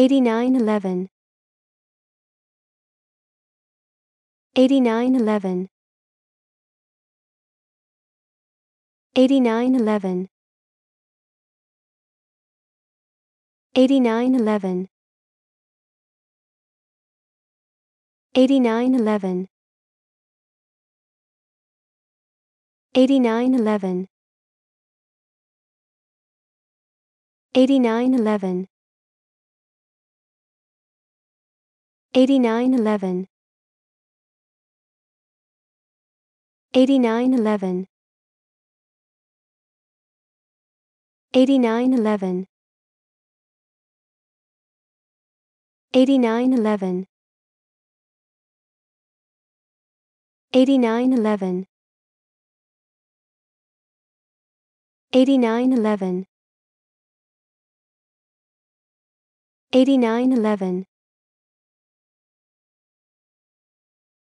8911 8911 8911 8911 8911 8911 8911 8911 8911 8911 8911 8911 8911 8911